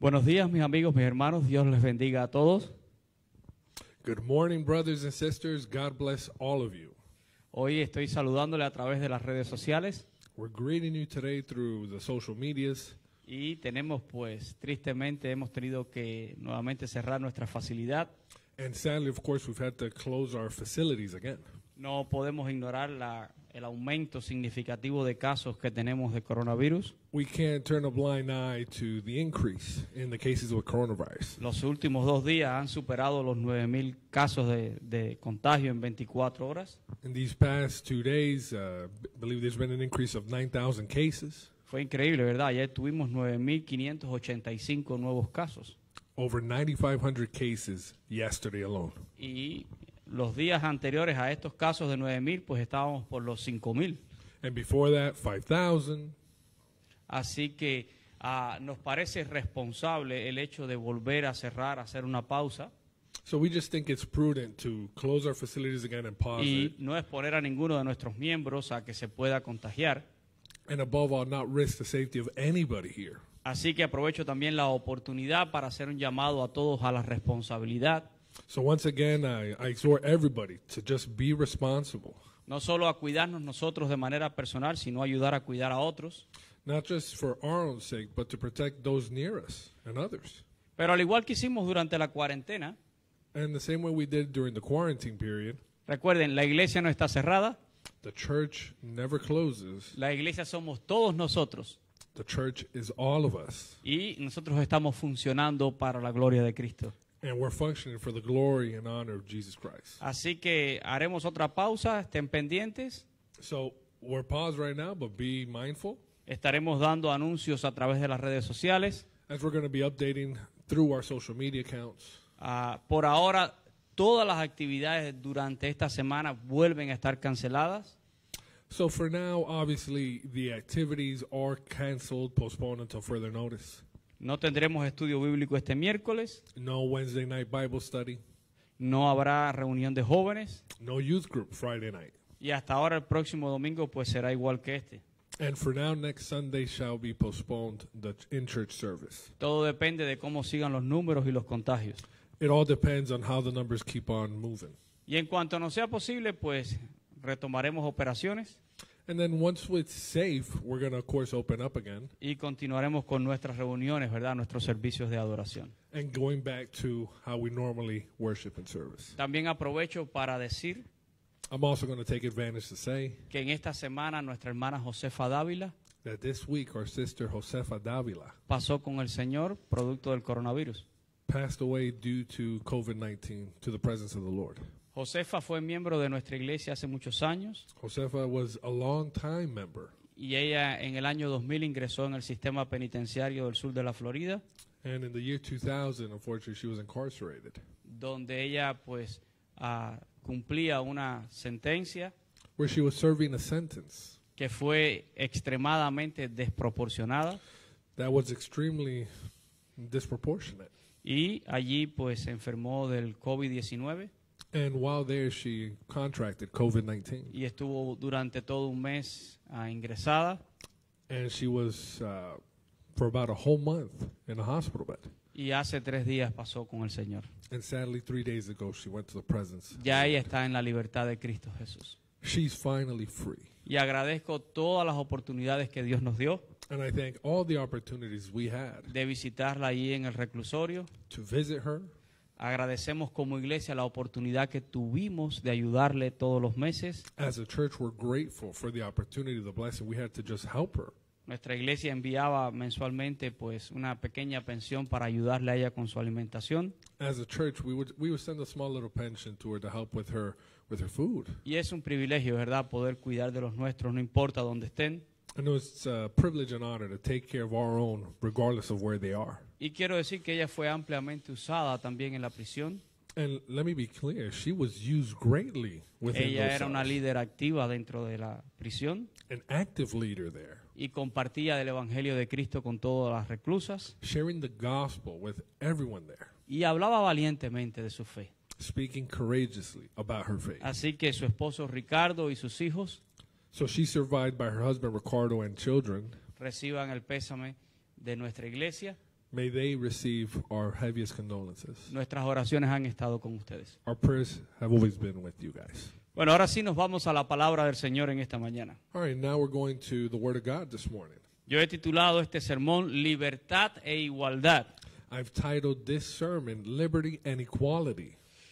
Buenos días, mis amigos, mis hermanos. Dios les bendiga a todos. Hoy estoy saludándole a través de las redes sociales. Y tenemos, pues, tristemente hemos tenido que nuevamente cerrar nuestra facilidad. No podemos ignorar la el aumento significativo de casos que tenemos de coronavirus. Los últimos dos días han superado los 9.000 casos de, de contagio en 24 horas. In these past two days, I uh, believe there's been an increase of 9,000 cases. Fue increíble, ¿verdad? ya tuvimos 9.585 nuevos casos. Over 9,500 cases yesterday alone. Y los días anteriores a estos casos de 9.000, pues estábamos por los 5.000. And Así que ah, nos parece responsable el hecho de volver a cerrar, hacer una pausa. Y no exponer a ninguno de nuestros miembros a que se pueda contagiar. Así que aprovecho también la oportunidad para hacer un llamado a todos a la responsabilidad. So once again, I, I exhort everybody to just be responsible. No solo a cuidarnos nosotros de manera personal, sino ayudar a cuidar a otros. Not just for our own sake, but to protect those near us and others. Pero al igual que hicimos durante la cuarentena, And the same way we did during the quarantine period, recuerden, la iglesia no está cerrada, the church never closes. la iglesia somos todos nosotros The church is all of us. y nosotros estamos funcionando para la gloria de Cristo. And we're functioning for the glory and honor of Jesus Christ. Así que haremos otra pausa, estén pendientes. So we're paused right now, but be mindful. Estaremos dando anuncios a través de las redes sociales. As we're going to be updating through our social media accounts. Uh, por ahora, todas las actividades durante esta semana vuelven a estar canceladas. So for now, obviously, the activities are canceled, postponed until further notice. No tendremos estudio bíblico este miércoles. No Wednesday night Bible study. No habrá reunión de jóvenes. Friday night. Y hasta ahora el próximo domingo pues será igual que este. Todo depende de cómo sigan los números y los contagios. Y en cuanto no sea posible, pues retomaremos operaciones. And then once it's safe, we're going to of course open up again. Y continuaremos con nuestras reuniones, ¿verdad? Nuestros servicios de adoración. And going back to how we normally worship and service. También aprovecho para decir I'm also going to take advantage to say que en esta semana nuestra hermana Josefa Dávila that this week our sister Josefa Dávila pasó con el Señor producto del coronavirus. Passed away due to COVID-19 to the presence of the Lord. Josefa fue miembro de nuestra iglesia hace muchos años. Josefa was a long time member. Y ella en el año 2000 ingresó en el sistema penitenciario del sur de la Florida. And in the year 2000, unfortunately, she was incarcerated. Donde ella pues ah, cumplía una sentencia. Where she was serving a sentence. Que fue extremadamente desproporcionada. That was extremely disproportionate. Y allí pues se enfermó del COVID-19. And while there she contracted COVID-19. Y estuvo durante todo un mes ah, ingresada And she was uh, for about a whole month in a hospital bed. y hace tres días pasó con el Señor. And sadly, three days ago, she went to the presence. Ya ella está en la libertad de Cristo Jesús. She's finally free. Y agradezco todas las oportunidades que Dios nos dio And I thank all the opportunities we had de visitarla allí en el reclusorio, to visit her, Agradecemos como iglesia la oportunidad que tuvimos de ayudarle todos los meses. Nuestra iglesia enviaba mensualmente pues una pequeña pensión para ayudarle a ella con su alimentación. Y es un privilegio, ¿verdad?, poder cuidar de los nuestros, no importa dónde estén. I it's a privilege and honor to take care of our own, regardless of where they are. Y quiero decir que ella fue ampliamente usada también en la prisión. And let me be clear, she was used greatly within Ella those era una líder activa dentro de la prisión An active leader there, y compartía el Evangelio de Cristo con todas las reclusas sharing the gospel with everyone there, y hablaba valientemente de su fe. speaking courageously about her faith. Así que su esposo Ricardo y sus hijos So she's survived by her husband Ricardo and children. Reciban el pésame de nuestra iglesia. May they receive our heaviest condolences. Nuestras oraciones han estado con ustedes. Our prayers have always been with you guys. Bueno, ahora sí nos vamos a la palabra del Señor en esta mañana. All right, now we're going to the word of God this morning. Yo he titulado este sermón Libertad e Igualdad. I've titled this sermon Liberty and Equality.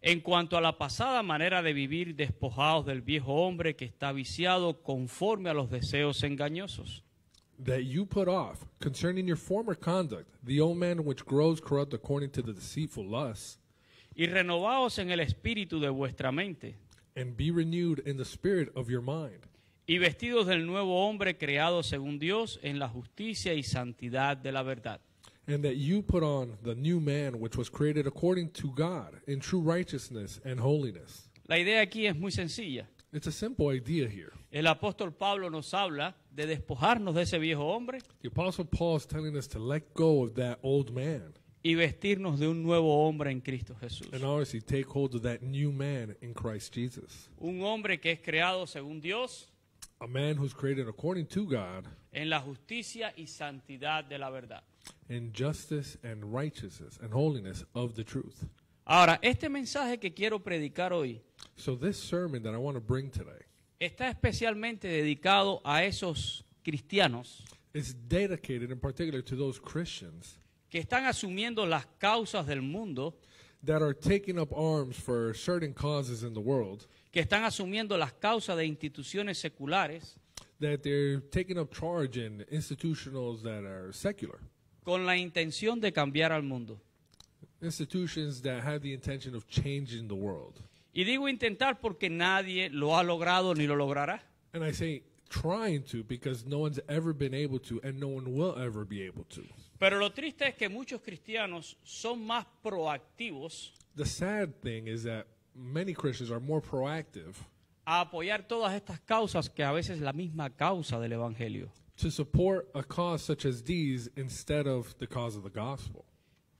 En cuanto a la pasada manera de vivir, despojados del viejo hombre que está viciado conforme a los deseos engañosos. Y renovaos en el espíritu de vuestra mente. Y vestidos del nuevo hombre creado según Dios en la justicia y santidad de la verdad. and that you put on the new man which was created according to God in true righteousness and holiness. La idea aquí es muy sencilla. It's a simple idea here. El apóstol Pablo nos habla de despojarnos de ese viejo hombre The Apostle Paul is telling us to let go of that old man y vestirnos de un nuevo hombre en Cristo Jesús. and obviously take hold of that new man in Christ Jesus. Un hombre que es creado según Dios A man who's created according to God en la justicia y santidad de la verdad in justice and righteousness and holiness of the truth. Ahora, este mensaje que quiero predicar hoy So this sermon that I want to bring today está especialmente dedicado a esos cristianos is dedicated in particular to those Christians que están asumiendo las causas del mundo, that are taking up arms for certain causes in the world, que están asumiendo las causas de instituciones seculares, that they're taking up charge in institutionals that are secular. con la intención de cambiar al mundo. Y digo intentar porque nadie lo ha logrado ni lo logrará. Pero lo triste es que muchos cristianos son más proactivos. A apoyar todas estas causas que a veces es la misma causa del evangelio. to support a cause such as these instead of the cause of the gospel.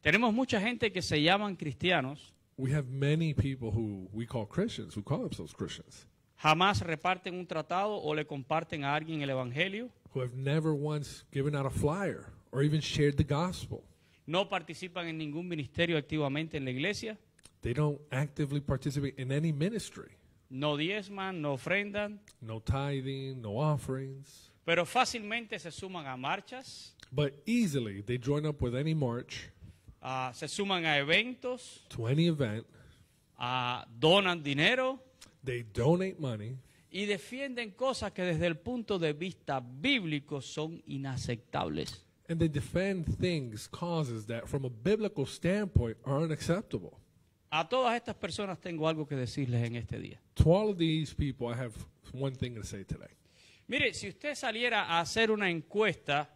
Tenemos mucha gente que se llaman cristianos. We have many people who we call Christians, who call themselves Christians. Jamás reparten un tratado o le comparten a alguien el evangelio. Who have never once given out a flyer or even shared the gospel. No participan en ningún ministerio activamente en la iglesia. They don't actively participate in any ministry. No diezman, no ofrendan. No tithing, no offerings. Pero fácilmente se suman a marchas, But easily, they join up with any march, ah, se suman a eventos, to any event. ah, donan dinero They donate money. y defienden cosas que desde el punto de vista bíblico son inaceptables. And they defend things, causes that from a biblical standpoint are unacceptable. A todas estas personas tengo algo que decirles en este día. To all of these people, I have one thing to say today. Mire, si usted saliera a hacer una encuesta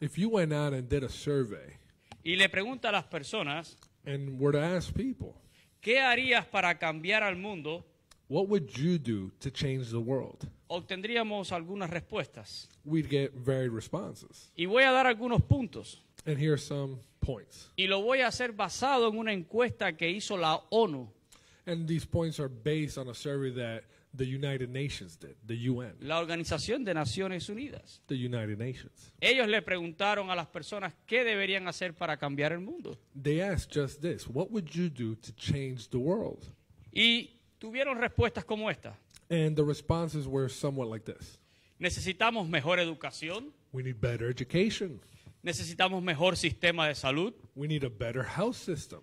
If you went out and did a survey y le pregunta a las personas, and were to ask people, ¿qué harías para cambiar al mundo? What would you do to change the world? Obtendríamos algunas respuestas. We'd get varied responses. Y voy a dar algunos puntos. And here are some points. Y lo voy a hacer basado en una encuesta que hizo la ONU. And these points are based on a survey that The United Nations did, the UN. La Organización de Naciones Unidas. The United Nations. Ellos le preguntaron a las personas qué deberían hacer para cambiar el mundo. They asked just this, what would you do to change the world? Y tuvieron respuestas como esta. And the responses were somewhat like this. Necesitamos mejor educación. We need better education. Necesitamos mejor sistema de salud. We need a better health system.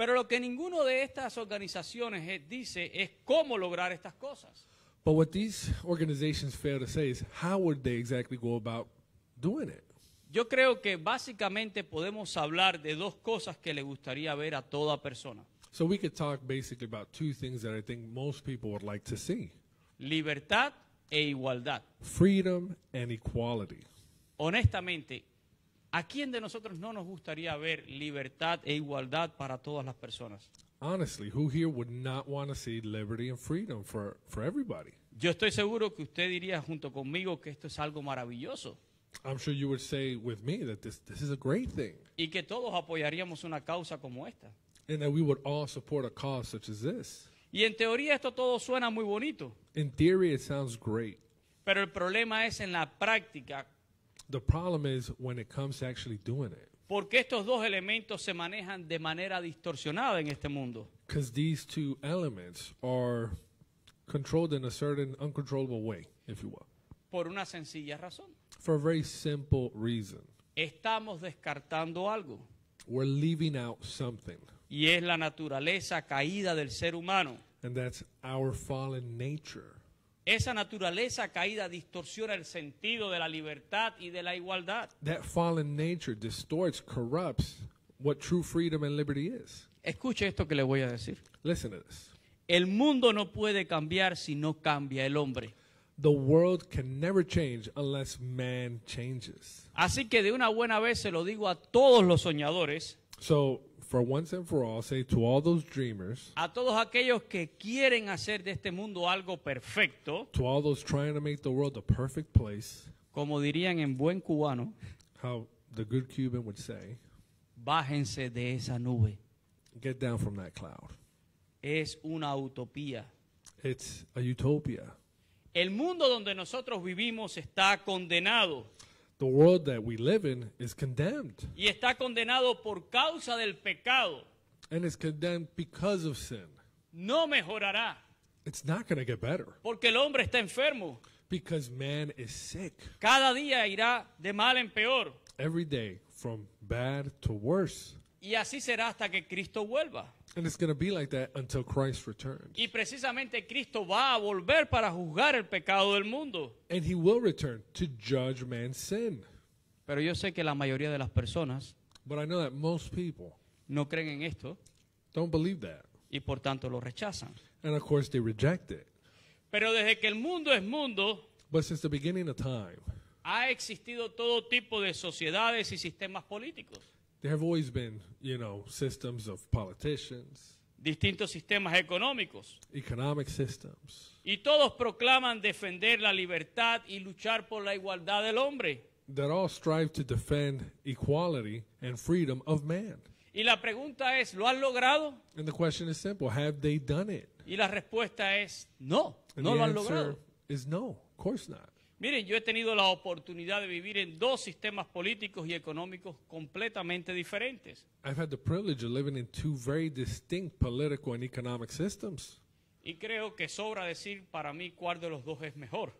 Pero lo que ninguno de estas organizaciones eh, dice es cómo lograr estas cosas. But what these organizations fail to say is how would they exactly go about doing it? Yo creo que básicamente podemos hablar de dos cosas que le gustaría ver a toda persona. So we could talk basically about two things that I think most people would like to see. Libertad e igualdad. Freedom and equality. Honestamente, ¿A quién de nosotros no nos gustaría ver libertad e igualdad para todas las personas? Honestly, who here would not want to see liberty and freedom for, for everybody? Yo estoy seguro que usted diría junto conmigo que esto es algo maravilloso. I'm sure you would say with me that this, this is a great thing. Y que todos apoyaríamos una causa como esta. And that we would all support a cause such as this. Y en teoría esto todo suena muy bonito. In theory it sounds great. Pero el problema es en la práctica The problem is when it comes to actually doing it. Porque estos dos elementos se manejan de manera distorsionada en este mundo. Because these two elements are controlled in a certain uncontrollable way, if you will. Por una sencilla razón. For a very simple reason. Estamos descartando algo. We're leaving out something. Y es la naturaleza caída del ser humano. And that's our fallen nature. Esa naturaleza caída distorsiona el sentido de la libertad y de la igualdad. That fallen nature distorts, corrupts what true freedom and liberty is. Escuche esto que le voy a decir. Listen to this. El mundo no puede cambiar si no cambia el hombre. The world can never change unless man changes. Así que de una buena vez se lo digo a todos los soñadores. So for once and for all, say to all those dreamers, a todos aquellos que quieren hacer de este mundo algo perfecto, to all those trying to make the world a perfect place, como dirían en buen cubano, how the good Cuban would say, bájense de esa nube. Get down from that cloud. Es una utopía. It's a utopia. El mundo donde nosotros vivimos está condenado. The world that we live in is condemned. Y está condenado por causa del pecado. And it's condemned because of sin. No mejorará. It's not going to get better. Porque el hombre está enfermo. Because man is sick. Cada día irá de mal en peor. Every day from bad to worse. Y así será hasta que Cristo vuelva. And it's going to be like that until Christ returns. Y precisamente Cristo va a volver para juzgar el pecado del mundo. And he will return to judge man's sin. Pero yo sé que la mayoría de las personas But I know that most people no creen en esto don't believe that. y por tanto lo rechazan. And of course they reject it. Pero desde que el mundo es mundo, But since the beginning of time, ha existido todo tipo de sociedades y sistemas políticos. There have always been, you know, systems of politicians. Distintos sistemas económicos. Economic systems. Y todos proclaman defender la libertad y luchar por la igualdad del hombre. That all strive to defend equality and freedom of man. Y la pregunta es, ¿lo han logrado? And the question is simple, have they done it? Y la respuesta es no, and no lo han logrado. Is no, of course not. Miren, yo he tenido la oportunidad de vivir en dos sistemas políticos y económicos completamente diferentes. I've had the privilege of living in two very distinct political and economic systems. Y creo que sobra decir para mí cuál de los dos es mejor.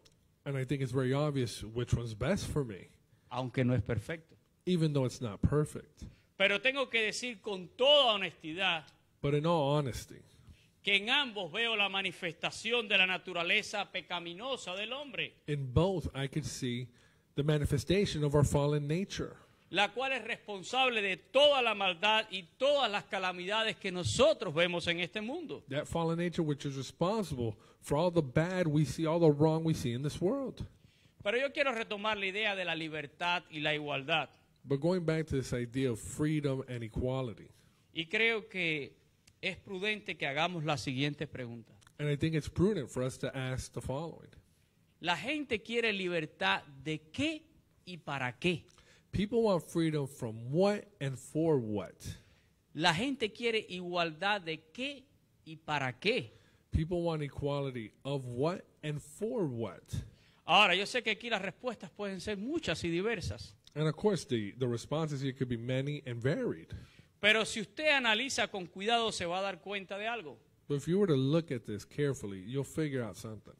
And I think it's very obvious which one's best for me. Aunque no es perfecto. Even though it's not perfect. Pero tengo que decir con toda honestidad But in all honesty, que en ambos veo la manifestación de la naturaleza pecaminosa del hombre. In both I could see the manifestation of our fallen nature. La cual es responsable de toda la maldad y todas las calamidades que nosotros vemos en este mundo. That fallen nature which is responsible for all the bad we see, all the wrong we see in this world. Pero yo quiero retomar la idea de la libertad y la igualdad. But going back to this idea of freedom and equality. Y creo que es prudente que hagamos las siguientes preguntas. And I think it's prudent for us to ask the following. La gente quiere libertad de qué y para qué. People want freedom from what and for what. La gente quiere igualdad de qué y para qué. People want equality of what and for what. Ahora, yo sé que aquí las respuestas pueden ser muchas y diversas. And of course, the, the responses here could be many and varied. Pero si usted analiza con cuidado, se va a dar cuenta de algo. But if you were to look at this carefully, you'll figure out something.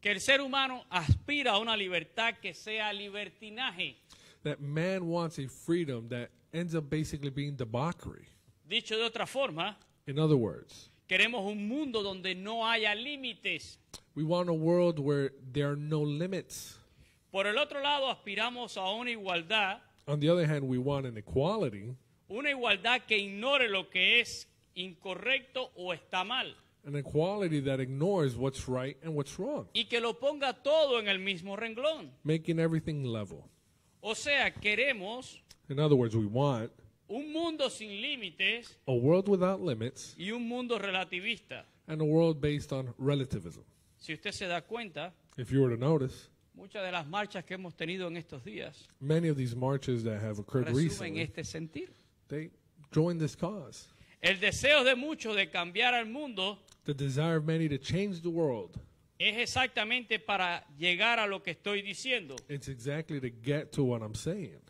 Que el ser humano aspira a una libertad que sea libertinaje. That man wants a freedom that ends up basically being debauchery. Dicho de otra forma, in other words, queremos un mundo donde no haya límites. We want a world where there are no limits. Por el otro lado, aspiramos a una igualdad. On the other hand, we want an equality. Una igualdad que ignore lo que es incorrecto o está mal. An equality that ignores what's right and what's wrong. Y que lo ponga todo en el mismo renglón. Making everything level. O sea, queremos In other words, we want un mundo sin límites a world without limits y un mundo relativista. And a world based on relativism. Si usted se da cuenta, if you were to notice, muchas de las marchas que hemos tenido en estos días many of these marches that have occurred resumen recently, este sentir they join this cause. El deseo de muchos de cambiar al mundo the desire of many to change the world. es exactamente para llegar a lo que estoy diciendo. It's exactly to get to what I'm saying.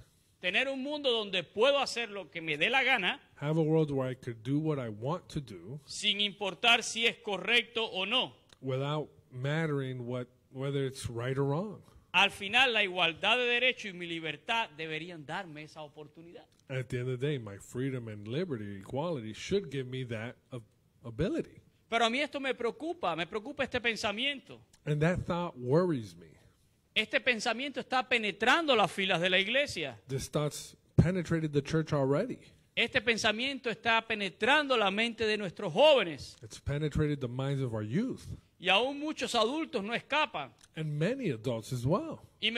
Tener un mundo donde puedo hacer lo que me dé la gana. Have a world where I could do what I want to do. Sin importar si es correcto o no. Without mattering what, whether it's right or wrong. Al final, la igualdad de derecho y mi libertad deberían darme esa oportunidad. my freedom and liberty, equality, should give me that ability. Pero a mí esto me preocupa, me preocupa este pensamiento. And that thought worries me. Este pensamiento está penetrando las filas de la iglesia. This penetrated the church already. Este pensamiento está penetrando la mente de nuestros jóvenes. It's penetrated the minds of our youth. Y aún muchos adultos no escapan. Y me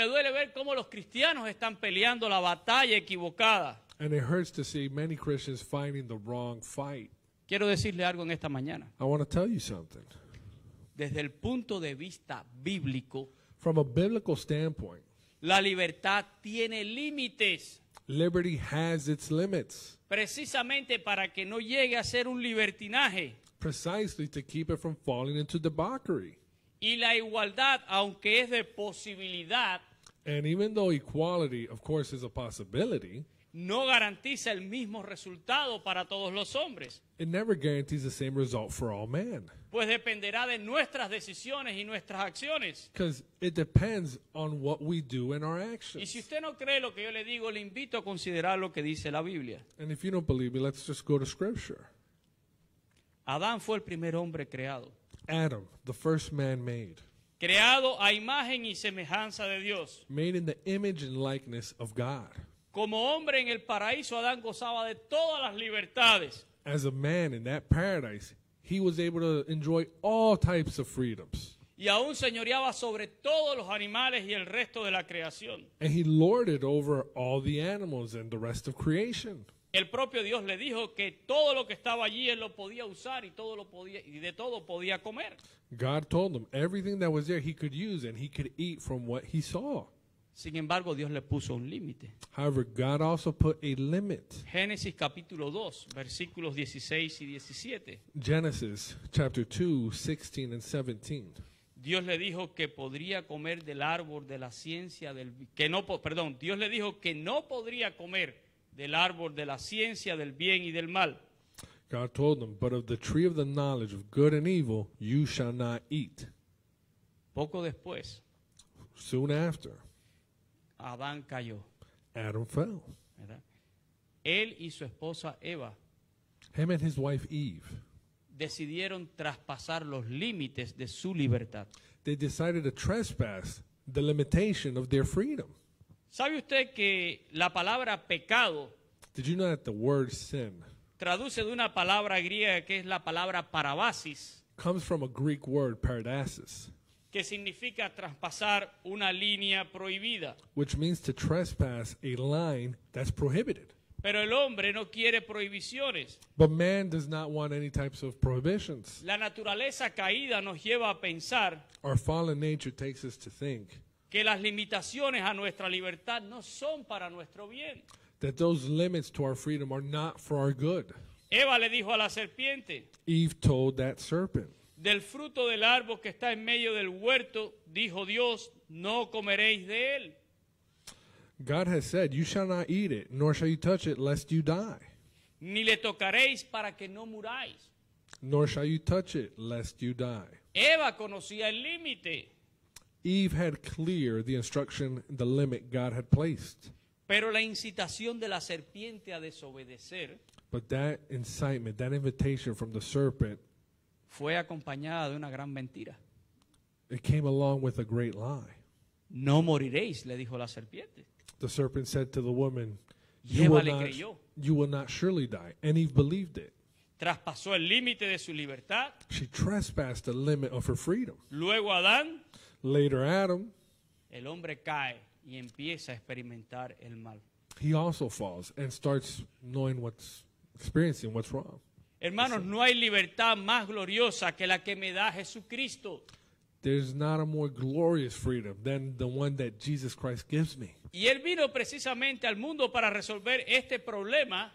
duele ver cómo los cristianos están peleando la batalla equivocada. Quiero decirle algo en esta mañana. I want to tell you something. Desde el punto de vista bíblico, From a biblical standpoint, la libertad tiene límites. Liberty has its limits. Precisamente para que no llegue a ser un libertinaje. Precisely to keep it from falling into debauchery. Y la igualdad, aunque es de posibilidad, and even though equality, of course, is a possibility, no garantiza el mismo resultado para todos los hombres. It never guarantees the same result for all men. Pues dependerá de nuestras decisiones y nuestras acciones. Because it depends on what we do in our actions. Y si usted no cree lo que yo le digo, le invito a considerar lo que dice la Biblia. And if you don't believe me, let's just go to scripture. Adán fue el primer hombre creado. Adam, the first man made. Creado a imagen y semejanza de Dios. Made in the image and likeness of God. Como hombre en el paraíso, Adán gozaba de todas las libertades. As a man in that paradise, he was able to enjoy all types of freedoms. Y aún señoreaba sobre todos los animales y el resto de la creación. And he lorded over all the animals and the rest of creation. El propio Dios le dijo que todo lo que estaba allí él lo podía usar y todo lo podía y de todo podía comer. God told him everything that was there he could use and he could eat from what he saw. Sin embargo, Dios le puso un límite. However, God also put a limit. Génesis capítulo 2, versículos 16 y 17. Genesis chapter 2, 16 and 17. Dios le dijo que podría comer del árbol de la ciencia del que no perdón, Dios le dijo que no podría comer del árbol de la ciencia del bien y del mal. God told them, But of the tree of the knowledge of good and evil you shall not eat. Poco después, soon after, Adán cayó. Adam fell. Él y su esposa Eva. Him and his wife Eve. Decidieron traspasar los límites de su libertad. They decided to trespass the limitation of their freedom. ¿Sabe usted que la palabra pecado traduce de una palabra griega que es la palabra parabasis, que significa traspasar una línea prohibida? Pero el hombre no quiere prohibiciones. La naturaleza caída nos lleva a pensar que las limitaciones a nuestra libertad no son para nuestro bien. That those limits to our freedom are not for our good. Eva le dijo a la serpiente. Eve told that serpent. Del fruto del árbol que está en medio del huerto, dijo Dios, no comeréis de él. God has said, you shall not eat it, nor shall you touch it, lest you die. Ni le tocaréis para que no muráis. Nor shall you touch it, lest you die. Eva conocía el límite. Eve had clear the instruction, the limit God had placed. Pero la incitación de la serpiente a desobedecer But that incitement, that invitation from the serpent, fue acompañada de una gran mentira. it came along with a great lie. No moriréis, le dijo la serpiente. The serpent said to the woman, you will, not, you will not surely die. And Eve believed it. Traspasó el límite de su libertad. She trespassed the limit of her freedom. Luego Adán Later, Adam, el hombre cae y empieza a experimentar el mal. he also falls and starts knowing what's experiencing what's wrong. Hermanos, no hay libertad más gloriosa que la que me da Jesucristo. There's not a more glorious freedom than the one that Jesus Christ gives me. Y él vino precisamente al mundo para resolver este problema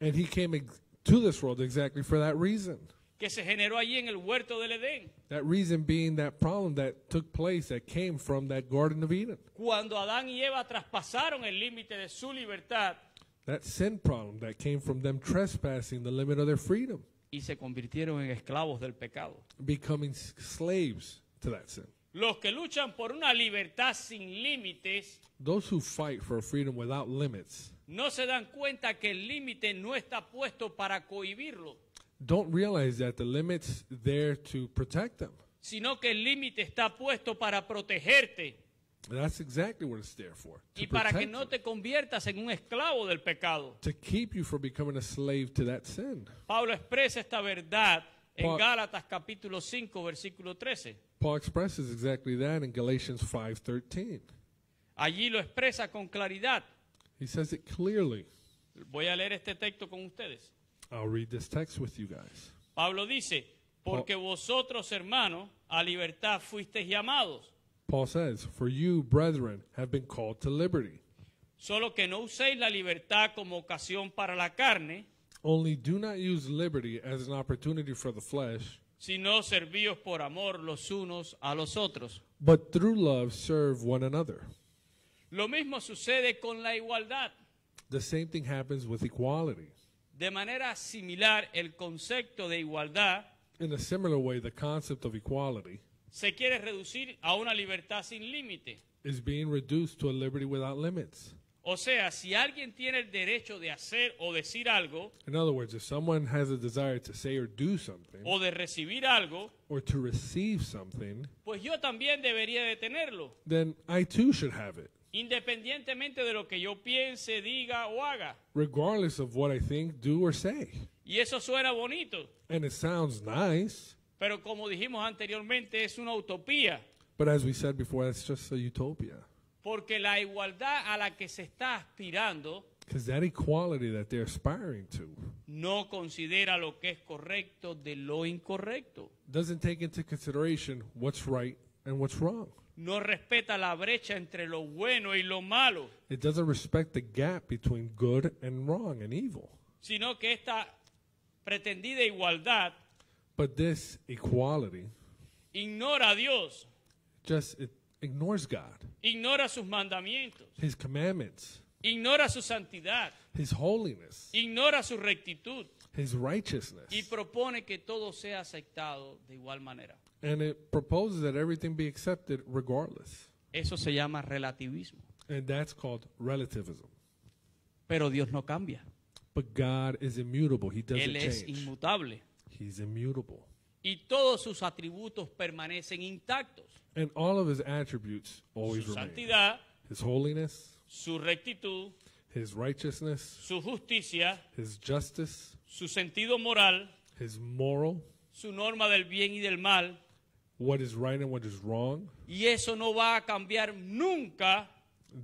And he came to this world exactly for that reason. que se generó allí en el huerto del Edén. That reason being that problem that took place that came from that Garden of Eden. Cuando Adán y Eva traspasaron el límite de su libertad. That sin problem that came from them trespassing the limit of their freedom. Y se convirtieron en esclavos del pecado. Becoming slaves to that sin. Los que luchan por una libertad sin límites. Those who fight for freedom without limits. No se dan cuenta que el límite no está puesto para cohibirlo don't realize that the limit's there to protect them. sino que el límite está puesto para protegerte That's exactly what it's there for. y para que no te conviertas en un esclavo del pecado. to keep you from becoming a slave to that sin. Pablo expresa esta verdad en Galatas Gálatas capítulo 5 versículo 13. Paul expresses exactly that in Galatians 5:13. Allí lo expresa con claridad. He says it clearly. Voy a leer este texto con ustedes. I'll read this text with you guys. Pablo dice, porque vosotros, hermanos, a libertad fuisteis llamados, Paul says, For you, brethren, have been called to liberty. solo que no uséis la libertad como ocasión para la carne, Only do not use liberty as an opportunity for the flesh, sino servíos por amor los unos a los otros. but through love serve one another. Lo mismo sucede con la igualdad. The same thing happens with equality. De manera similar, el concepto de igualdad In a similar way, the concept of equality se quiere reducir a una libertad sin límite. is being reduced to a liberty without limits. O sea, si alguien tiene el derecho de hacer o decir algo In other words, if someone has a desire to say or do something o de recibir algo, or to receive something, pues yo también debería de tenerlo. then I too should have it. Independientemente de lo que yo piense, diga o haga. Regardless of what I think, do or say. Y eso suena bonito. And it sounds nice. Pero como dijimos anteriormente, es una utopía. But as we said before, that's just a utopia. Porque la igualdad a la que se está aspirando Because that equality that they're aspiring to no considera lo que es correcto de lo incorrecto. doesn't take into consideration what's right and what's wrong no respeta la brecha entre lo bueno y lo malo, sino que esta pretendida igualdad But this equality ignora a Dios, ignora sus mandamientos, His commandments, ignora su santidad, His holiness, ignora su rectitud His righteousness, y propone que todo sea aceptado de igual manera. And it proposes that everything be accepted regardless. Eso se llama relativismo. And that's called relativism. Pero Dios no cambia. But God is immutable. He doesn't Él es change. inmutable. He's immutable. Y todos sus atributos permanecen intactos. And all of his attributes always Su remain. santidad, His holiness, su rectitud, his righteousness, su justicia, his justice, su sentido moral, his moral, su norma del bien y del mal, what is right and what is wrong, y eso no va a cambiar nunca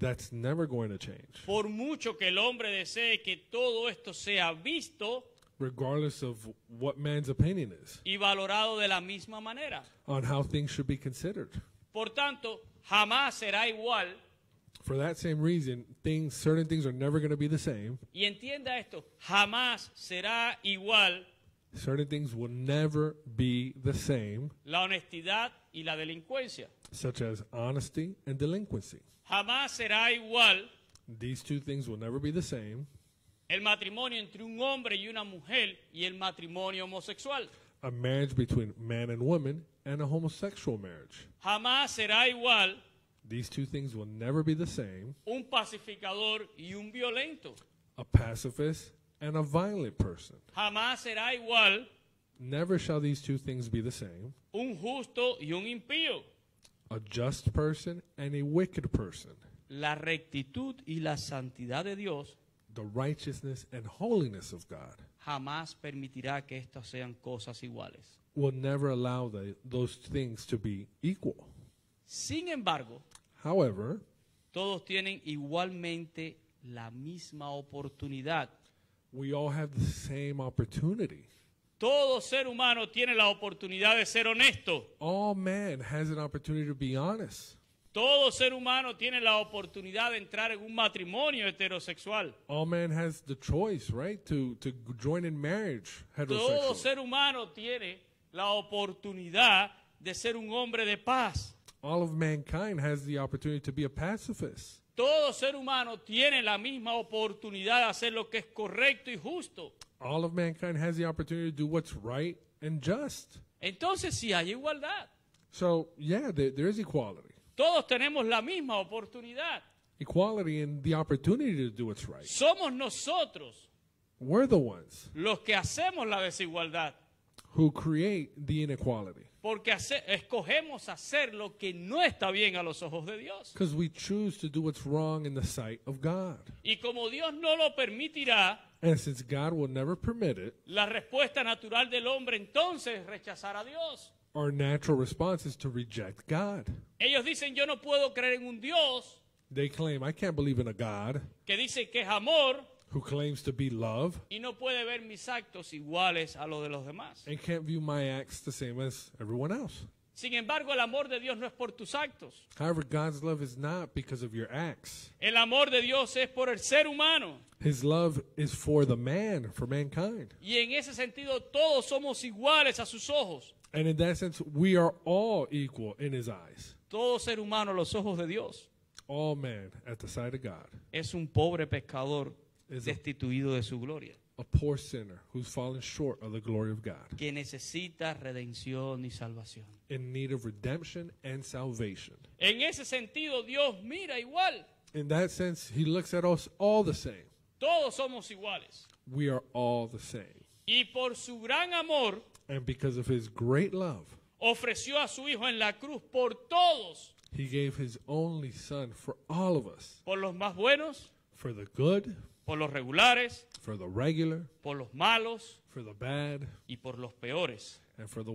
that's never going to change. por mucho que el hombre desee que todo esto sea visto regardless of what man's opinion is y valorado de la misma manera. on how things should be considered. Por tanto, jamás será igual For that same reason, things certain things are never going to be the same. y entienda esto, jamás será igual Certain things will never be the same. La honestidad y la delincuencia. Such as honesty and delinquency. Jamás será igual. These two things will never be the same. El matrimonio entre un hombre y una mujer y el matrimonio homosexual. A marriage between man and woman and a homosexual marriage. Jamás será igual. These two things will never be the same. Un pacificador y un violento. A pacifist and a violent person. Jamás será igual. Never shall these two things be the same. Un justo y un impío. A just person and a wicked person. La rectitud y la santidad de Dios. The righteousness and holiness of God. Jamás permitirá que estas sean cosas iguales. Will never allow the, those things to be equal. Sin embargo, however, todos tienen igualmente la misma oportunidad we all have the same opportunity. Todo ser humano tiene la oportunidad de ser honesto. All man has an opportunity to be honest. Todo ser humano tiene la oportunidad de entrar en un matrimonio heterosexual. All man has the choice, right, to, to join in marriage heterosexual. Todo ser humano tiene la oportunidad de ser un hombre de paz. All of mankind has the opportunity to be a pacifist. Todo ser humano tiene la misma oportunidad de hacer lo que es correcto y justo. All of mankind has the opportunity to do what's right and just. Entonces sí hay igualdad. So, yeah, there, there is equality. Todos tenemos la misma oportunidad. Equality and the opportunity to do what's right. Somos nosotros We're the ones los que hacemos la desigualdad. who create the inequality. Porque hace, escogemos hacer lo que no está bien a los ojos de Dios. Because we choose to do what's wrong in the sight of God. Y como Dios no lo permitirá, and since God will never permit it, la respuesta natural del hombre entonces rechazar a Dios. Our natural response is to reject God. Ellos dicen yo no puedo creer en un Dios. They claim I can't believe in a God. Que dice que es amor who claims to be love y no puede ver mis actos iguales a los de los demás. and can't view my acts the same as everyone else. Sin embargo, el amor de Dios no es por tus actos. However, God's love is not because of your acts. El amor de Dios es por el ser humano. His love is for the man, for mankind. Y en ese sentido, todos somos iguales a sus ojos. And in that sense, we are all equal in his eyes. Todo ser humano los ojos de Dios All man at the sight of God es un pobre pescador is a, destituido de su gloria. a poor sinner who's fallen short of the glory of God, que necesita redención y salvación. in need of redemption and salvation. En ese sentido, Dios mira igual. In that sense, He looks at us all the same. Todos somos iguales. We are all the same. Y por su gran amor, And because of His great love, ofreció a su Hijo en la cruz por todos, He gave His only Son for all of us, por los más buenos, for the good, por los regulares, por los malos, for the bad, y por los peores, and for the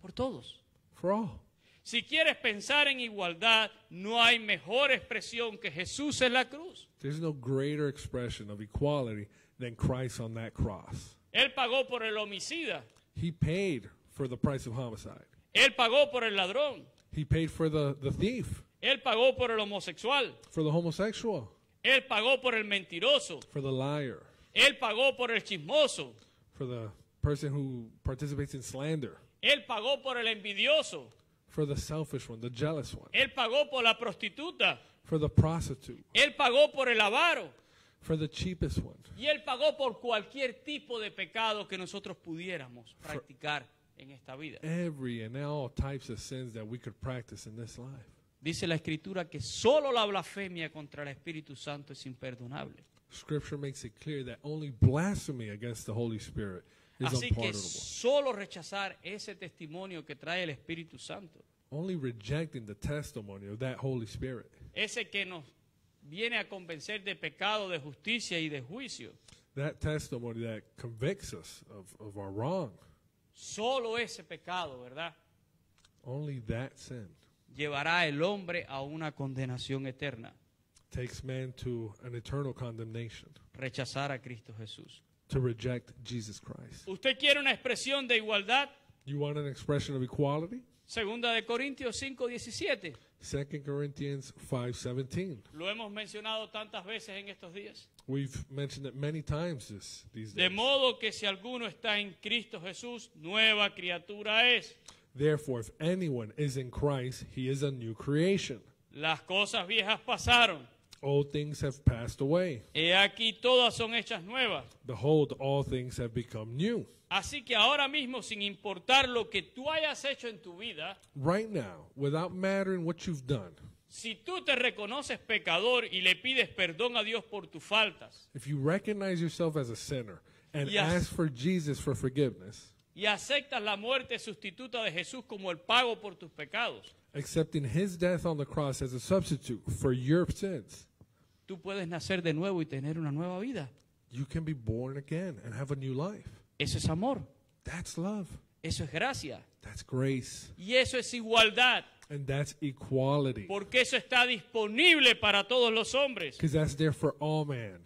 por todos. For all. Si quieres pensar en igualdad, no hay mejor expresión que Jesús en la cruz. There's no greater expression of equality than Christ on that cross. Él pagó por el homicida. He paid for the price of homicide. Él pagó por el ladrón. He paid for the, the thief. Él pagó por el homosexual. For the homosexual. Él pagó por el mentiroso. For the liar. Él pagó por el chismoso. For the person who participates in slander. Él pagó por el envidioso. For the selfish one, the jealous one. Él pagó por la prostituta. For the prostitute. Él pagó por el avaro. For the cheapest one. Y él pagó por cualquier tipo de pecado que nosotros pudiéramos practicar en esta vida. Every and all types of sins that we could practice in this life. Dice la escritura que solo la blasfemia contra el Espíritu Santo es imperdonable. Scripture makes it clear that only blasphemy against the Holy Spirit is Así que solo rechazar ese testimonio que trae el Espíritu Santo. Only rejecting the testimony of that Holy Spirit. Ese que nos viene a convencer de pecado, de justicia y de juicio. That testimony that convicts us of, of our wrong. Solo ese pecado, ¿verdad? Only that sin llevará el hombre a una condenación eterna. Rechazar a Cristo Jesús. ¿Usted quiere una expresión de igualdad? You Segunda de Corintios 5:17. Lo hemos mencionado tantas veces en estos días. De modo que si alguno está en Cristo Jesús, nueva criatura es. Therefore, if anyone is in Christ, he is a new creation. Las cosas viejas pasaron. things have passed away. He aquí todas son hechas nuevas. Behold, all things have become new. Así que ahora mismo, sin importar lo que tú hayas hecho en tu vida, Right now, without mattering what you've done, si tú te reconoces pecador y le pides perdón a Dios por tus faltas, if you recognize yourself as a sinner and Yes. ask for Jesus for forgiveness, y aceptas la muerte sustituta de Jesús como el pago por tus pecados, accepting his death on the cross as a substitute for your sins, tú puedes nacer de nuevo y tener una nueva vida. you can be born again and have a new life. Eso es amor. That's love. Eso es gracia. That's grace. Y eso es igualdad. And that's equality. Porque eso está disponible para todos los hombres. Because that's there for all men.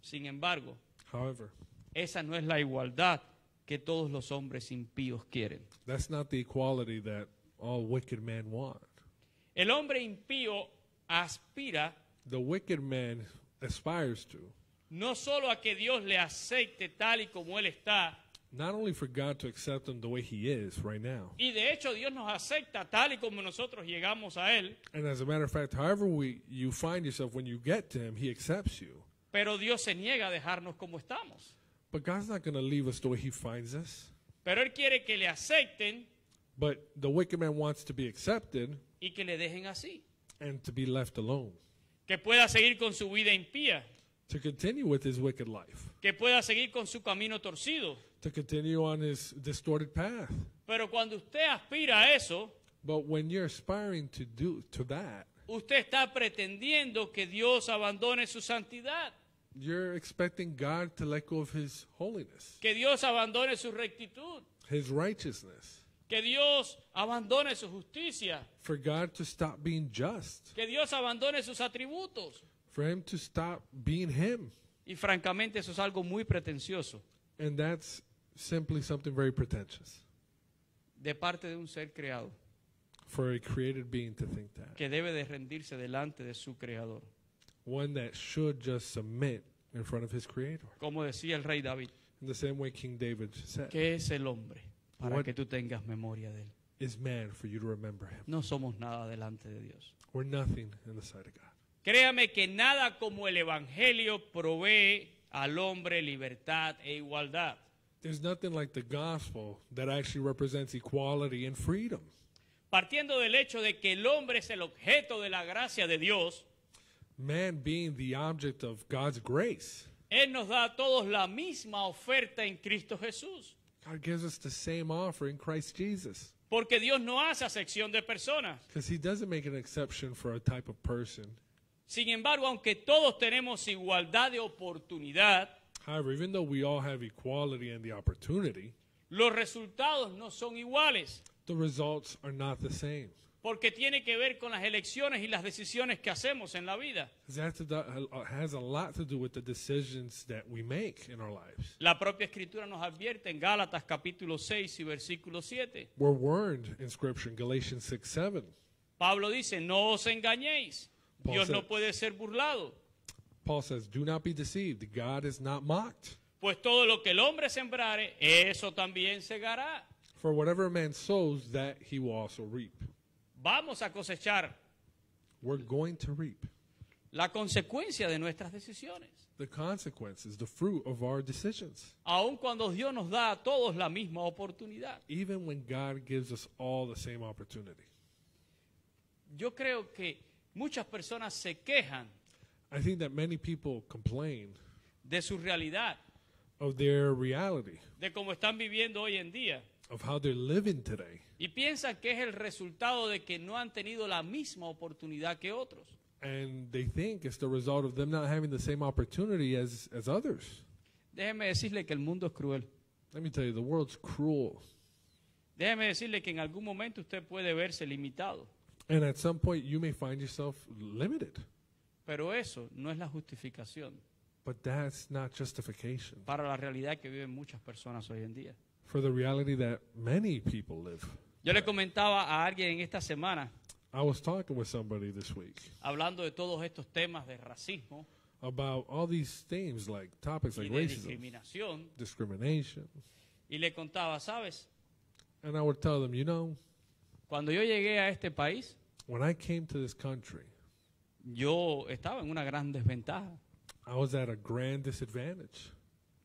Sin embargo, however, esa no es la igualdad que todos los hombres impíos quieren. That's not the equality that all wicked men want. El hombre impío aspira The wicked man aspires to no solo a que Dios le acepte tal y como él está, not only for God to accept him the way he is right now. Y de hecho Dios nos acepta tal y como nosotros llegamos a él. And as a matter of fact, however we, you find yourself when you get to him, he accepts you. Pero Dios se niega a dejarnos como estamos. But God's not going to leave us the way He finds us. Pero él quiere que le acepten But the wicked man wants to be accepted y que le dejen así, and to be left alone, que pueda seguir con su vida impía, to continue with his wicked life, que pueda seguir con su camino torcido. to continue on his distorted path. Pero cuando usted aspira a eso, But when you're aspiring to do to that, usted está pretendiendo que Dios abandone su santidad. you're expecting God to let go of his holiness. Que Dios abandone su rectitud. His righteousness. Que Dios abandone su justicia. For God to stop being just. Que Dios abandone sus atributos. For him to stop being him. Y francamente eso es algo muy pretencioso. And that's simply something very pretentious. De parte de un ser creado. For a created being to think that. Que debe de rendirse delante de su creador. one that should just submit in front of his creator. Como decía el rey David, in the same way King David said. ¿Qué es el hombre para What que tú tengas memoria de él? Is man for you to remember him. No somos nada delante de Dios. We're nothing in the sight of God. Créame que nada como el evangelio provee al hombre libertad e igualdad. There's nothing like the gospel that actually represents equality and freedom. Partiendo del hecho de que el hombre es el objeto de la gracia de Dios, man being the object of God's grace. Él nos da a todos la misma oferta en Cristo Jesús. God gives us the same offer in Christ Jesus. Porque Dios no hace de personas. Because he doesn't make an exception for a type of person. Sin embargo, aunque todos tenemos igualdad de oportunidad, However, even though we all have equality and the opportunity, los resultados no son iguales. the results are not the same. porque tiene que ver con las elecciones y las decisiones que hacemos en la vida. La propia escritura nos advierte en Gálatas capítulo 6 y versículo 7. Pablo dice, no os engañéis. Paul Dios no puede ser burlado. says, do not be deceived. God is not mocked. Pues todo lo que el hombre sembrare, eso también segará. For whatever man sows, that he will also reap. Vamos a cosechar. We're going to reap. La consecuencia de nuestras decisiones. The consequences, the fruit of our decisions. Aun cuando Dios nos da a todos la misma oportunidad. Even when God gives us all the same opportunity. Yo creo que muchas personas se quejan. I think that many people complain. De su realidad. Of their reality. De cómo están viviendo hoy en día. Of how they're living today. Y piensan que es el resultado de que no han tenido la misma oportunidad que otros. they think it's the result of them not having the same opportunity as, as others. Déjeme decirle que el mundo es cruel. Let me tell the world's cruel. Déjeme decirle que en algún momento usted puede verse limitado. And at some point you may find yourself limited. Pero eso no es la justificación But that's not justification para la realidad que viven muchas personas hoy en día for the reality that many people live. Yo le comentaba a alguien en esta semana, I was talking with somebody this week hablando de todos estos temas de racismo about all these themes like topics like racism, discriminación, discrimination, y le contaba, ¿sabes? and I would tell them, you know, Cuando yo llegué a este país, when I came to this country, yo estaba en una gran desventaja. I was at a grand disadvantage.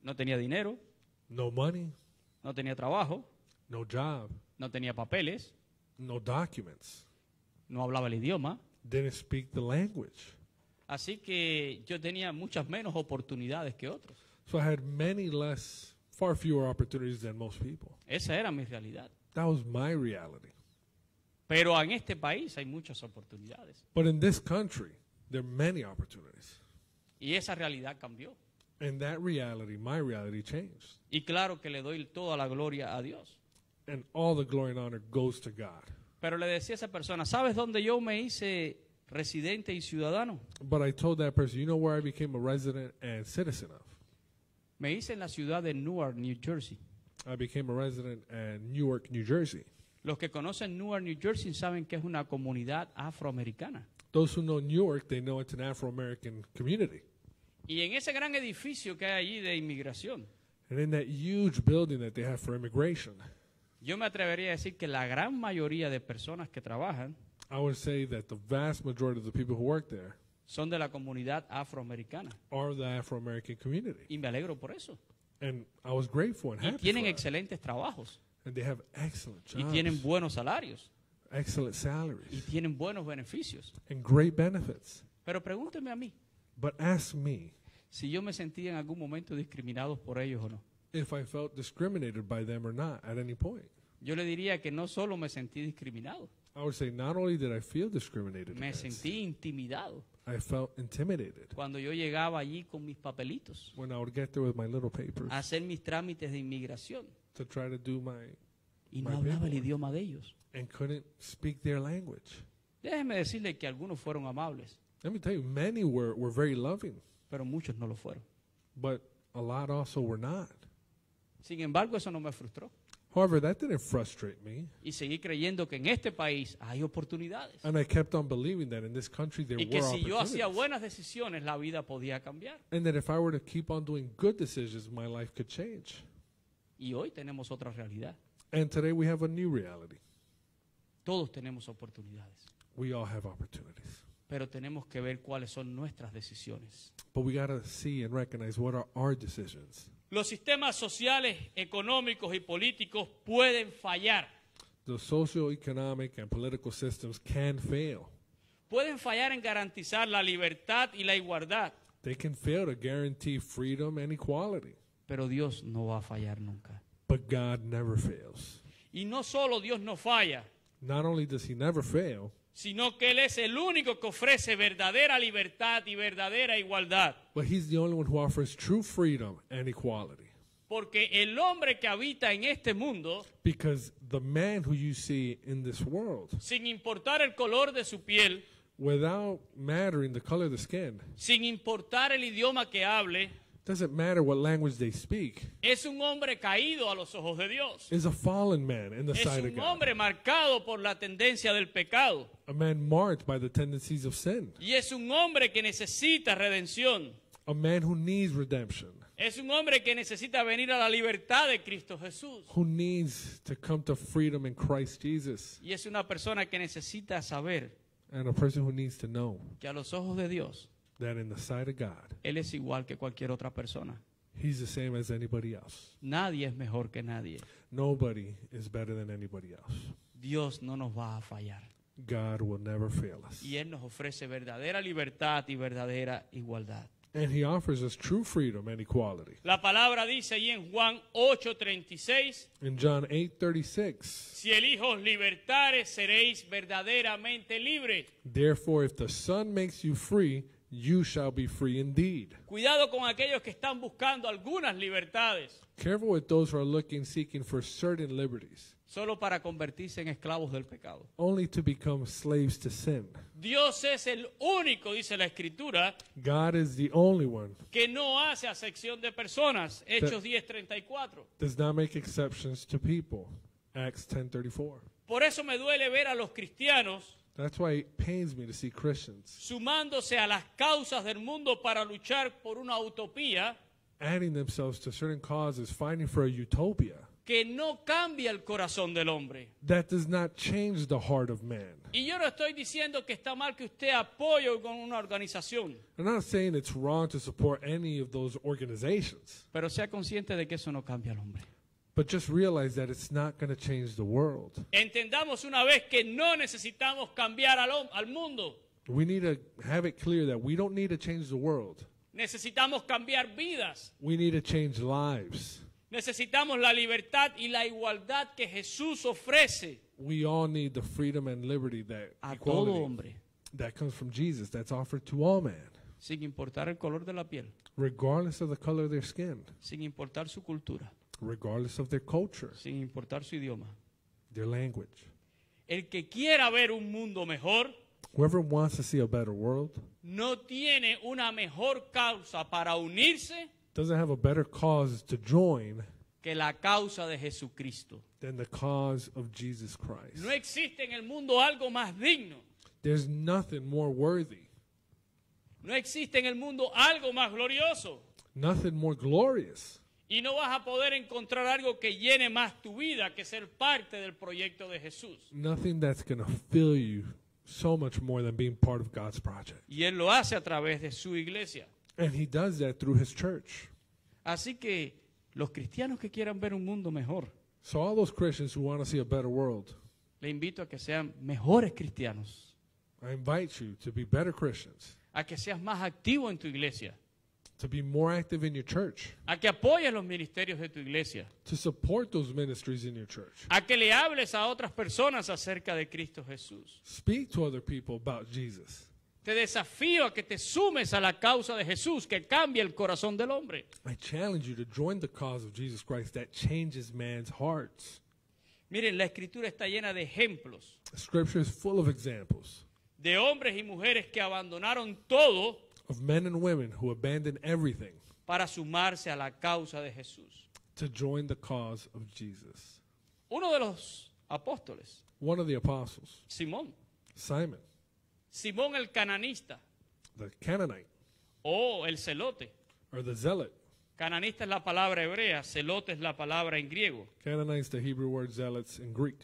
No tenía dinero, No money, no tenía trabajo. No tenía papeles. No documents. No hablaba el idioma. Así que yo tenía muchas menos oportunidades que otros. So I had many less, far fewer Esa era mi realidad. Pero en este país hay muchas oportunidades. Y esa realidad cambió. And that reality, my reality changed. Y claro que le doy toda la gloria a Dios. And all the glory and honor goes to God. Pero le decía a esa persona, ¿sabes dónde yo me hice residente y ciudadano? But I told that person, you know where I became a resident and citizen of? Me hice en la ciudad de Newark, New Jersey. I became a resident in Newark, New Jersey. Los que conocen Newark, New Jersey saben que es una comunidad afroamericana. Those who know Newark, they know it's an Afro-American community. Y en ese gran edificio que hay allí de inmigración. Yo me atrevería a decir que la gran mayoría de personas que trabajan son de la comunidad afroamericana. Y me alegro por eso. y tienen excelentes trabajos. Y tienen buenos salarios. Y tienen buenos beneficios. And great benefits. Pero pregúnteme a mí si yo me sentía en algún momento discriminado por ellos o no. If I felt discriminated by them or not at any point. Yo le diría que no solo me sentí discriminado. I would say not only did I feel discriminated me sentí intimidado. I felt intimidated. Cuando yo llegaba allí con mis papelitos. When I would get there with my little papers. A hacer mis trámites de inmigración. To try to do my, y no hablaba el idioma de ellos. And couldn't speak their language. Déjeme decirle que algunos fueron amables. Let me tell you, many were, were very loving. pero muchos no lo fueron. But a lot also were not. Sin embargo, eso no me frustró. However, that didn't frustrate me. Y seguí creyendo que en este país hay oportunidades. And I kept on believing that in this country there y que were si yo hacía buenas decisiones, la vida podía cambiar. And that if I were to keep on doing good decisions, my life could change. Y hoy tenemos otra realidad. And today we have a new reality. Todos tenemos oportunidades. We all have opportunities. pero tenemos que ver cuáles son nuestras decisiones. But we gotta see and recognize what are our decisions. Los sistemas sociales, económicos y políticos pueden fallar. The socioeconomic and political systems can fail. Pueden fallar en garantizar la libertad y la igualdad. They can fail to guarantee freedom and equality. Pero Dios no va a fallar nunca. But God never fails. Y no solo Dios no falla. Not only does he never fail, sino que Él es el único que ofrece verdadera libertad y verdadera igualdad. he's the only one who offers true freedom and equality. Porque el hombre que habita en este mundo, the man who you see in this world, sin importar el color de su piel, without mattering the color of skin, sin importar el idioma que hable, Doesn't matter what language they speak. Es un hombre caído a los ojos de Dios. Is a fallen man in the es sight of un God. hombre marcado por la tendencia del pecado. A man marked by the tendencies of sin. Y es un hombre que necesita redención. A man who needs redemption. Es un hombre que necesita venir a la libertad de Cristo Jesús. Who needs to come to freedom in Christ Jesus. Y es una persona que necesita saber And a person who needs to know que a los ojos de Dios that in the sight of God, Él es igual que cualquier otra persona. he's the same as anybody else. Nadie es mejor que nadie. Nobody is better than anybody else. Dios no nos va a fallar. God will never fail us. Y Él nos ofrece verdadera libertad y verdadera igualdad. And he offers us true freedom and equality. La palabra dice ahí en Juan 8:36, In John 8:36, si el Hijo os libertare, seréis verdaderamente libres. therefore if the Son makes you free, you shall be free indeed. Cuidado con aquellos que están buscando algunas libertades. Careful with those who are looking seeking for certain liberties. Solo para convertirse en esclavos del pecado. Only to become slaves to sin. Dios es el único, dice la escritura, God is the only one que no hace acepción de personas, Hechos 10:34. Does not make exceptions to people. Acts 10:34. Por eso me duele ver a los cristianos that's why it pains me to see Christians sumándose a las causas del mundo para luchar por una utopía adding themselves to certain causes, fighting for a utopia que no cambia el corazón del hombre. that does not change the heart of man. Y yo no estoy diciendo que está mal que usted apoye con una organización, I'm not saying it's wrong to support any of those organizations, pero sea consciente de que eso no cambia al hombre. But just realize that it's not going to change the world. Entendamos una vez que no necesitamos cambiar al, al mundo. We need to have it clear that we don't need to change the world. Necesitamos cambiar vidas. We need to change lives. Necesitamos la libertad y la igualdad que Jesús ofrece. We all need the freedom and liberty that a equality, todo that comes from Jesus that's offered to all men, sin importar el color de la piel, regardless of the color of their skin, sin importar su cultura, regardless of their culture, sin importar su idioma. their language. El que quiera ver un mundo mejor Whoever wants to see a better world no tiene una mejor causa para unirse doesn't have a better cause to join que la causa de Jesucristo. than the cause of Jesus Christ. No existe en el mundo algo más digno. There's nothing more worthy, No existe en el mundo algo más glorioso. nothing more glorious, Y no vas a poder encontrar algo que llene más tu vida que ser parte del proyecto de Jesús. Nothing that's going to fill you so much more than being part of God's project. Y él lo hace a través de su iglesia. And he does that through his church. Así que los cristianos que quieran ver un mundo mejor. So all those Christians who want to see a better world. Le invito a que sean mejores cristianos. I invite you to be better Christians. A que seas más activo en tu iglesia. To be more active in your church. A que apoyes los ministerios de tu iglesia. To support those ministries in your church. A que le hables a otras personas acerca de Cristo Jesús. Speak to other people about Jesus. Te desafío a que te sumes a la causa de Jesús que cambia el corazón del hombre. I challenge you to join the cause of Jesus Christ that changes man's hearts. Miren, la escritura está llena de ejemplos. The scripture is full of examples. De hombres y mujeres que abandonaron todo of men and women who abandoned everything para sumarse a la causa de Jesús. to join the cause of Jesus. Uno de los apóstoles, One of the apostles, Simón, Simon, Simón el cananista the Canaanite, o el celote. or the zealot. Cananista es la palabra hebrea, celote es la palabra en griego. Canaanite is the Hebrew word zealots in Greek.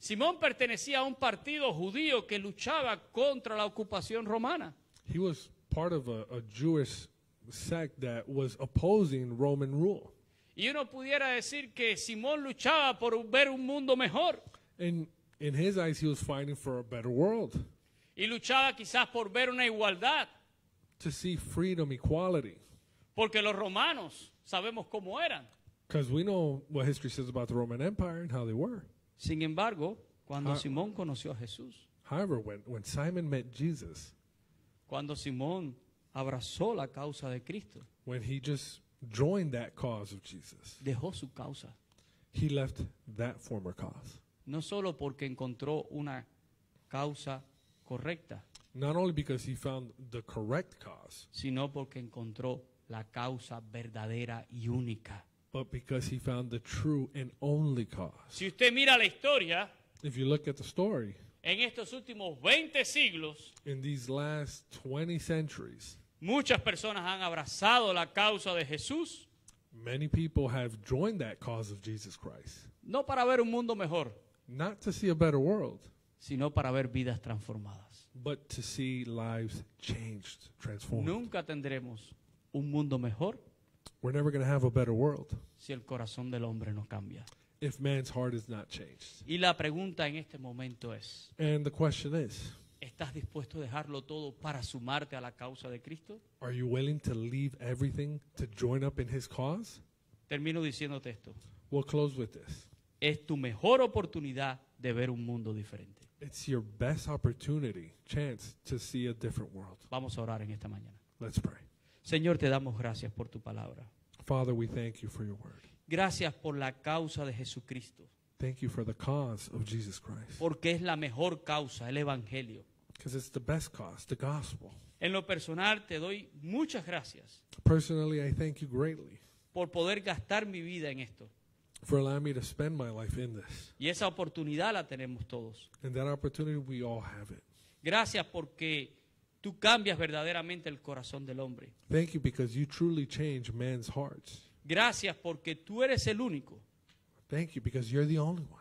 Simón pertenecía a un partido judío que luchaba contra la ocupación romana. He was part of a, a Jewish sect that was opposing Roman rule. Y uno pudiera decir que Simón luchaba por ver un mundo mejor. In in his eyes, he was fighting for a better world, Y luchaba quizás por ver una igualdad. to see freedom, equality. Porque los romanos sabemos cómo eran. Because we know what history says about the Roman Empire and how they were. Sin embargo, cuando Simón conoció a Jesús, However, when, when Simon met Jesus, Cuando Simón abrazó la causa de Cristo, when he just joined that cause of Jesus, dejó su causa. He left that former cause. No solo porque encontró una causa correcta, not only because he found the correct cause, sino porque encontró la causa verdadera y única. But because he found the true and only cause. Si usted mira la historia, if you look at the story, en estos últimos 20 siglos, muchas personas han abrazado la causa de Jesús. No para ver un mundo mejor, sino para ver vidas transformadas. Nunca tendremos un mundo mejor si el corazón del hombre no cambia. if man's heart is not changed. Y la pregunta en este momento es, And the question is, ¿estás dispuesto a dejarlo todo para sumarte a la causa de Cristo? are you willing to leave everything to join up in his cause? Termino diciéndote esto. We'll close with this. Es tu mejor oportunidad de ver un mundo diferente. It's your best opportunity, chance to see a different world. Vamos a orar en esta mañana. Let's pray. Señor, te damos gracias por tu palabra. Father, we thank you for your word. Gracias por la causa de Jesucristo. Thank you for the cause of Jesus Christ. Porque es la mejor causa, el Evangelio. Because it's the best cause, the gospel. En lo personal te doy muchas gracias. Personally, I thank you greatly. Por poder gastar mi vida en esto. For allowing me to spend my life in this. Y esa oportunidad la tenemos todos. And that opportunity we all have it. Gracias porque tú cambias verdaderamente el corazón del hombre. Thank you because you truly change man's hearts. Gracias porque tú eres el único Thank you because you're the only one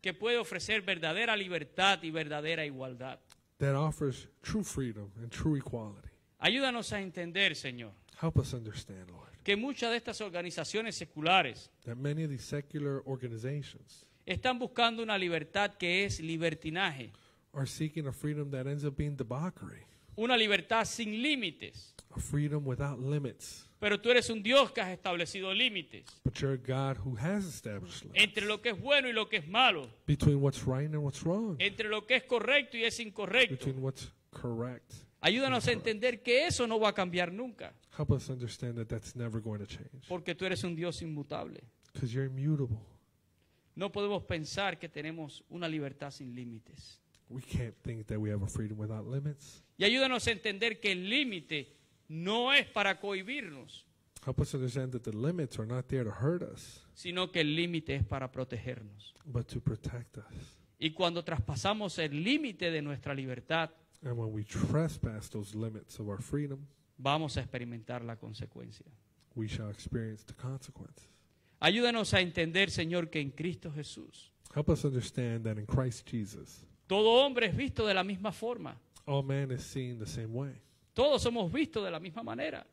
que puede ofrecer verdadera libertad y verdadera igualdad. that offers true freedom and true equality. Ayúdanos a entender, Señor, Help us understand, Lord, que muchas de estas organizaciones seculares that many of these secular organizations están buscando una libertad que es libertinaje, are seeking a freedom that ends up being debauchery, una libertad sin límites, a freedom without limits, pero tú eres un Dios que has establecido límites entre lo que es bueno y lo que es malo, entre lo que es correcto y es incorrecto. Ayúdanos a entender que eso no va a cambiar nunca, porque tú eres un Dios inmutable. No podemos pensar que tenemos una libertad sin límites. Y ayúdanos a entender que el límite no es para cohibirnos. sino que el límite es para protegernos. Y cuando traspasamos el límite de nuestra libertad, vamos a experimentar la consecuencia. we Ayúdanos a entender, Señor, que en Cristo Jesús todo hombre es visto de la misma forma. Todos somos vistos de la misma manera.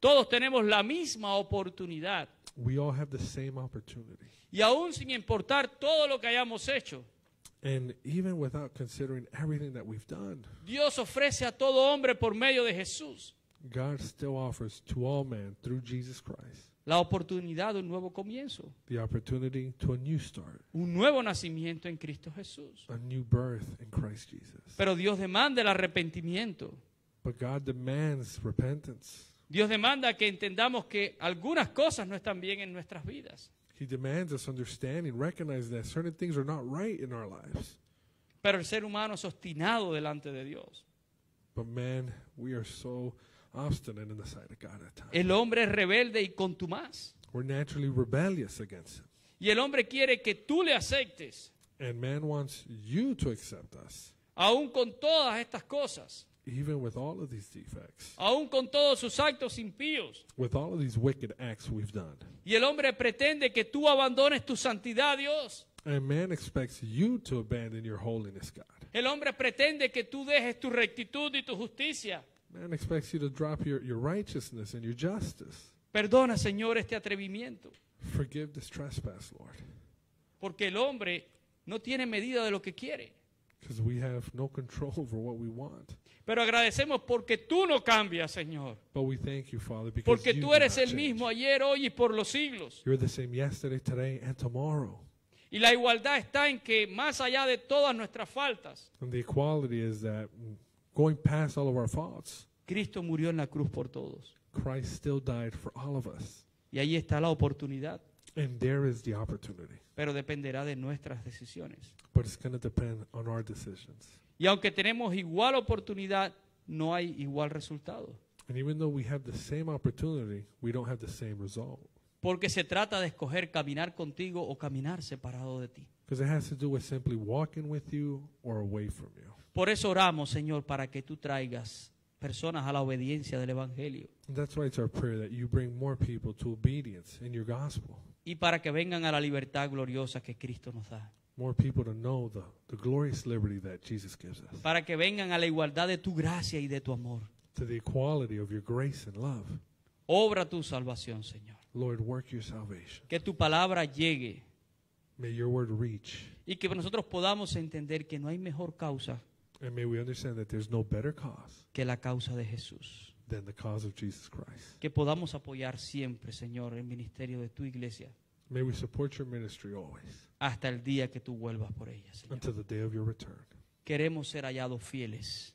Todos tenemos la misma oportunidad. Y aún sin importar todo lo que hayamos hecho. Dios ofrece a todo hombre por medio de Jesús. La oportunidad de un nuevo comienzo. Un nuevo nacimiento en Cristo Jesús. Pero Dios demanda el arrepentimiento. Dios demanda que entendamos que algunas cosas no están bien en nuestras vidas. Pero el ser humano es obstinado delante de Dios. man, we are obstinate in the sight of God at times. El hombre es rebelde y contumaz. We're naturally rebellious against Him. Y el hombre quiere que tú le aceptes. And man wants you to accept us. Aún con todas estas cosas. Even with all of these defects. Aún con todos sus actos impíos. With all of these wicked acts we've done. Y el hombre pretende que tú abandones tu santidad, Dios. And man expects you to abandon your holiness, God. El hombre pretende que tú dejes tu rectitud y tu justicia. Man expects you to drop your, your righteousness and your justice. Perdona, Señor, este atrevimiento. Forgive this trespass, Lord. Porque el hombre no tiene medida de lo que quiere. Because we have no control over what we want. Pero agradecemos porque tú no cambias, Señor. But we thank you, Father, because porque you tú eres el change. mismo ayer, hoy y por los siglos. You're the same yesterday, today, and tomorrow. Y la igualdad está en que más allá de todas nuestras faltas. And the equality is that going past all of our faults. Cristo murió en la cruz por todos. Christ still died for all of us. Y ahí está la oportunidad. And there is the opportunity. Pero dependerá de nuestras decisiones. But it's going to depend on our decisions. Y aunque tenemos igual oportunidad, no hay igual resultado. And even though we have the same opportunity, we don't have the same result. Porque se trata de escoger caminar contigo o caminar separado de ti. Because it has to do with simply walking with you or away from you. Por eso oramos, Señor, para que tú traigas personas a la obediencia del evangelio. That's why that you bring more people to obedience in your gospel. Y para que vengan a la libertad gloriosa que Cristo nos da. More people to know the, glorious liberty that Jesus gives us. Para que vengan a la igualdad de tu gracia y de tu amor. the equality of your grace and love. Obra tu salvación, Señor. Lord, work your salvation. Que tu palabra llegue. May your word reach. Y que nosotros podamos entender que no hay mejor causa may we understand that there's no better cause que la causa de Jesús. than the cause of Jesus Christ. Que podamos apoyar siempre, Señor, el ministerio de tu iglesia May we support your ministry always hasta el día que tú vuelvas por ella, Señor. until the day of your return. Queremos ser hallados fieles,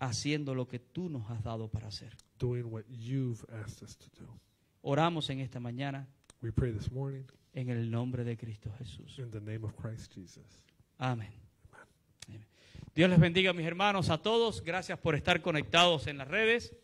haciendo lo que tú nos has dado para hacer. doing what you've asked us to do. Oramos en esta mañana en el nombre de Cristo Jesús. in the name of Christ Jesus. Amén. Dios les bendiga, mis hermanos, a todos. Gracias por estar conectados en las redes.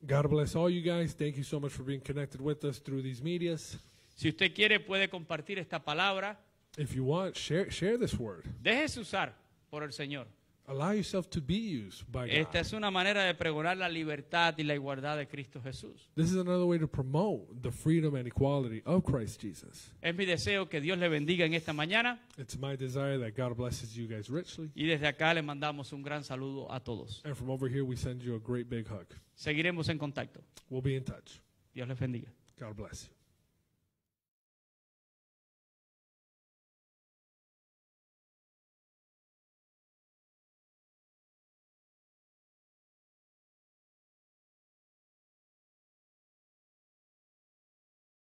God bless all you guys. Thank you so much for being connected with us through these medias. Si usted quiere, puede compartir esta palabra. If you want, share, share this word. Déjese usar por el Señor. Allow yourself to be used by God. Esta es una manera de pregonar la libertad y la igualdad de Cristo Jesús. This is another way to promote the freedom and equality of Christ Jesus. Es mi deseo que Dios le bendiga en esta mañana. It's my desire that God blesses you guys richly. Y desde acá le mandamos un gran saludo a todos. And from over here we send you a great big hug. Seguiremos en contacto. We'll be in touch. Dios les bendiga. God bless you.